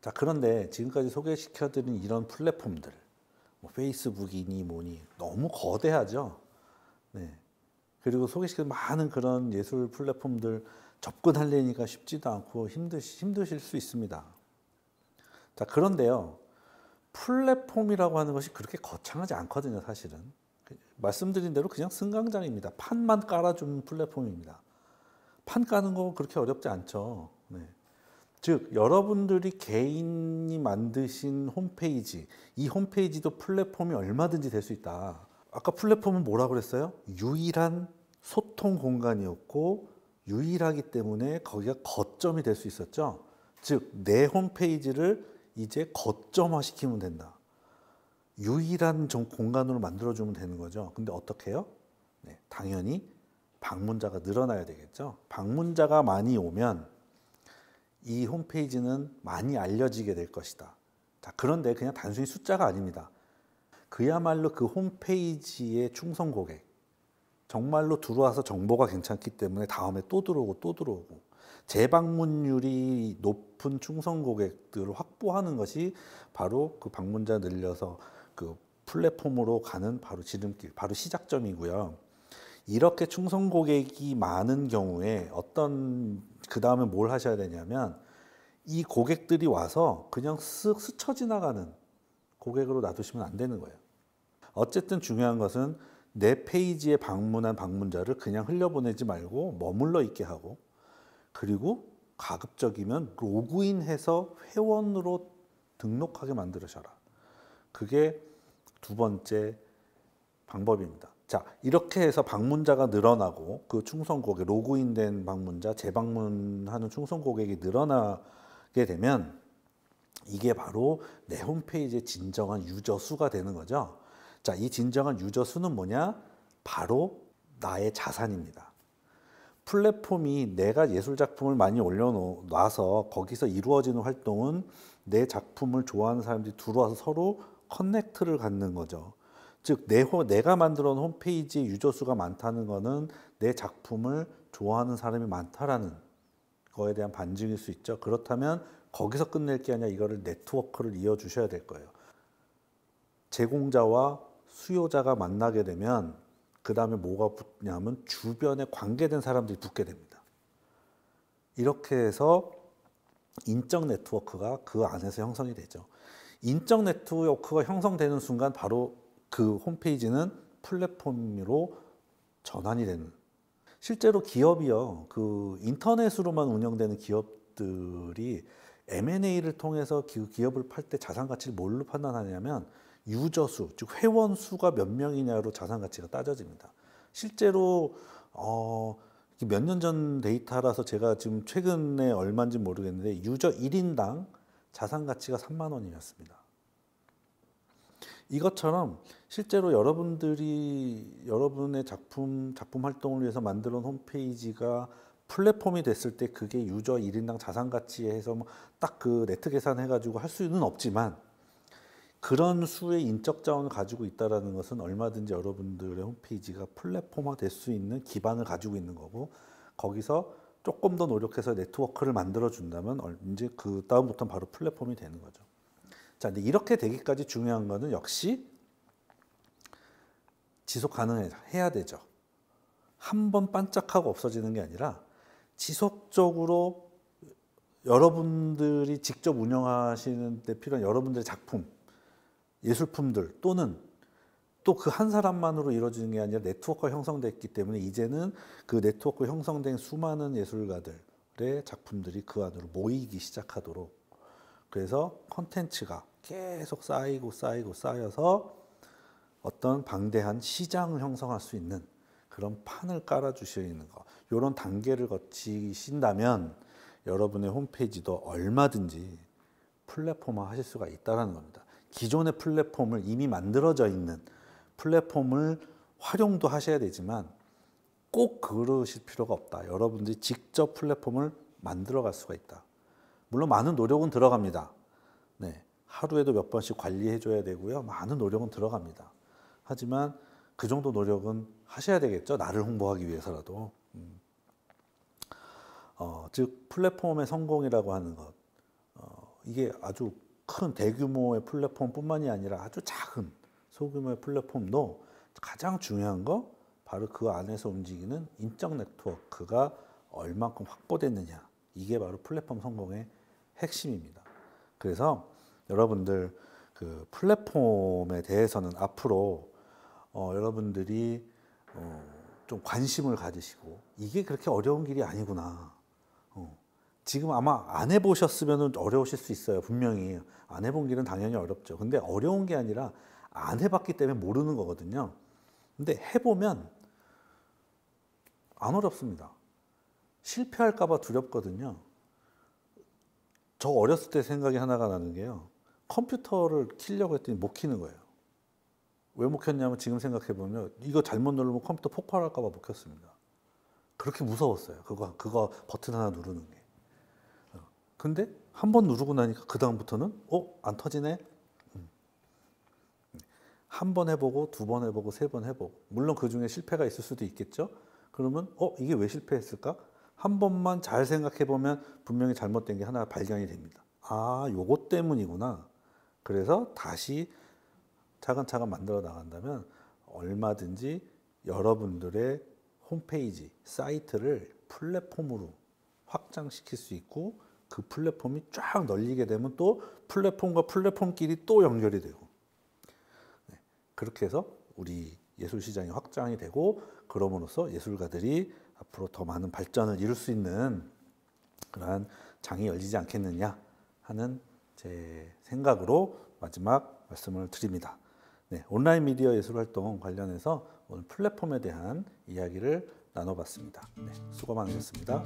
자 그런데 지금까지 소개시켜드린 이런 플랫폼들 뭐 페이스북이니 뭐니 너무 거대하죠. 네. 그리고 소개시켜준 많은 그런 예술 플랫폼들 접근하려니까 쉽지도 않고 힘드, 힘드실 수 있습니다. 자, 그런데요. 플랫폼이라고 하는 것이 그렇게 거창하지 않거든요, 사실은. 말씀드린 대로 그냥 승강장입니다. 판만 깔아주는 플랫폼입니다. 판 까는 거 그렇게 어렵지 않죠. 네. 즉 여러분들이 개인이 만드신 홈페이지 이 홈페이지도 플랫폼이 얼마든지 될 수 있다. 아까 플랫폼은 뭐라 그랬어요? 유일한 소통 공간이었고 유일하기 때문에 거기가 거점이 될 수 있었죠. 즉 내 홈페이지를 이제 거점화 시키면 된다. 유일한 정 공간으로 만들어주면 되는 거죠. 근데 어떻게 해요? 네, 당연히 방문자가 늘어나야 되겠죠. 방문자가 많이 오면 이 홈페이지는 많이 알려지게 될 것이다. 자, 그런데 그냥 단순히 숫자가 아닙니다. 그야말로 그 홈페이지의 충성 고객, 정말로 들어와서 정보가 괜찮기 때문에 다음에 또 들어오고 또 들어오고 재방문율이 높은 충성 고객들을 확보하는 것이 바로 그 방문자 늘려서 그 플랫폼으로 가는 바로 지름길, 바로 시작점이고요. 이렇게 충성 고객이 많은 경우에 어떤 그 다음에 뭘 하셔야 되냐면 이 고객들이 와서 그냥 쓱 스쳐 지나가는 고객으로 놔두시면 안 되는 거예요. 어쨌든 중요한 것은 내 페이지에 방문한 방문자를 그냥 흘려보내지 말고 머물러 있게 하고 그리고 가급적이면 로그인해서 회원으로 등록하게 만들으셔라. 그게 두 번째 방법입니다. 자, 이렇게 해서 방문자가 늘어나고 그 충성 고객, 로그인된 방문자, 재방문하는 충성 고객이 늘어나게 되면 이게 바로 내 홈페이지의 진정한 유저 수가 되는 거죠. 자, 이 진정한 유저 수는 뭐냐? 바로 나의 자산입니다. 플랫폼이 내가 예술 작품을 많이 올려놔서 거기서 이루어지는 활동은 내 작품을 좋아하는 사람들이 들어와서 서로 커넥트를 갖는 거죠. 즉 내, 내가 만들어 놓은 홈페이지 유저 수가 많다는 거는 내 작품을 좋아하는 사람이 많다라는 거에 대한 반증일 수 있죠. 그렇다면 거기서 끝낼 게 아니라 이거를 네트워크를 이어주셔야 될 거예요. 제공자와 수요자가 만나게 되면 그 다음에 뭐가 붙냐면 주변에 관계된 사람들이 붙게 됩니다. 이렇게 해서 인적 네트워크가 그 안에서 형성이 되죠. 인적 네트워크가 형성되는 순간 바로 그 홈페이지는 플랫폼으로 전환이 되는 실제로 기업이요 그 인터넷으로만 운영되는 기업들이 M&A를 통해서 기업을 팔 때 자산 가치를 뭘로 판단하냐면 유저 수, 즉 회원 수가 몇 명이냐로 자산 가치가 따져집니다. 실제로 어, 몇년 전 데이터라서 제가 지금 최근에 얼마인지 모르겠는데 유저 1인당 자산 가치가 3만 원이었습니다. 이것처럼 실제로 여러분들이 여러분의 작품 작품 활동을 위해서 만들어 놓은 홈페이지가 플랫폼이 됐을 때 그게 유저 1인당 자산 가치에 해서 뭐 딱그 네트 계산해 가지고 할 수는 없지만 그런 수의 인적 자원을 가지고 있다라는 것은 얼마든지 여러분들의 홈페이지가 플랫폼화 될 수 있는 기반을 가지고 있는 거고 거기서 조금 더 노력해서 네트워크를 만들어 준다면 이제 그 다음부터는 바로 플랫폼이 되는 거죠. 자, 근데 이렇게 되기까지 중요한 거는 역시 지속 가능해야 되죠. 한 번 반짝하고 없어지는 게 아니라 지속적으로 여러분들이 직접 운영하시는 데 필요한 여러분들의 작품 예술품들 또는 또 그 한 사람만으로 이루어지는 게 아니라 네트워크가 형성됐기 때문에 이제는 그 네트워크 형성된 수많은 예술가들의 작품들이 그 안으로 모이기 시작하도록 그래서 컨텐츠가 계속 쌓이고 쌓이고 쌓여서 어떤 방대한 시장을 형성할 수 있는 그런 판을 깔아주시는 거 이런 단계를 거치신다면 여러분의 홈페이지도 얼마든지 플랫폼화 하실 수가 있다는 겁니다. 기존의 플랫폼을 이미 만들어져 있는 플랫폼을 활용도 하셔야 되지만 꼭 그러실 필요가 없다. 여러분들이 직접 플랫폼을 만들어 갈 수가 있다. 물론 많은 노력은 들어갑니다. 네. 하루에도 몇 번씩 관리해 줘야 되고요. 많은 노력은 들어갑니다. 하지만 그 정도 노력은 하셔야 되겠죠. 나를 홍보하기 위해서라도. 음. 어, 즉 플랫폼의 성공이라고 하는 것. 어, 이게 아주 큰 대규모의 플랫폼뿐만이 아니라 아주 작은 소규모의 플랫폼도 가장 중요한 거 바로 그 안에서 움직이는 인적 네트워크가 얼만큼 확보됐느냐 이게 바로 플랫폼 성공의 핵심입니다. 그래서 여러분들 그 플랫폼에 대해서는 앞으로 어, 여러분들이 어, 좀 관심을 가지시고 이게 그렇게 어려운 길이 아니구나. 어, 지금 아마 안 해보셨으면 어려우실 수 있어요. 분명히. 안 해본 길은 당연히 어렵죠. 근데 어려운 게 아니라 안 해봤기 때문에 모르는 거거든요. 근데 해보면 안 어렵습니다. 실패할까봐 두렵거든요. 저 어렸을 때 생각이 하나가 나는 게요. 컴퓨터를 키려고 했더니 못 키는 거예요. 왜 못 켰냐면 지금 생각해보면 이거 잘못 누르면 컴퓨터 폭발할까봐 못 켰습니다. 그렇게 무서웠어요. 그거, 그거 버튼 하나 누르는 게. 근데 한 번 누르고 나니까 그 다음부터는 어? 안 터지네? 음. 한번 해보고 두 번 해보고 세 번 해보고 물론 그 중에 실패가 있을 수도 있겠죠. 그러면 어? 이게 왜 실패했을까? 한 번만 잘 생각해보면 분명히 잘못된 게 하나 발견이 됩니다. 아, 요것 때문이구나. 그래서 다시 차근차근 만들어 나간다면 얼마든지 여러분들의 홈페이지, 사이트를 플랫폼으로 확장시킬 수 있고 그 플랫폼이 쫙 널리게 되면 또 플랫폼과 플랫폼끼리 또 연결이 되고 네, 그렇게 해서 우리 예술 시장이 확장이 되고 그럼으로써 예술가들이 앞으로 더 많은 발전을 이룰 수 있는 그러한 장이 열리지 않겠느냐 하는 제 생각으로 마지막 말씀을 드립니다. 네, 온라인 미디어 예술 활동 관련해서 오늘 플랫폼에 대한 이야기를 나눠봤습니다. 네, 수고 많으셨습니다.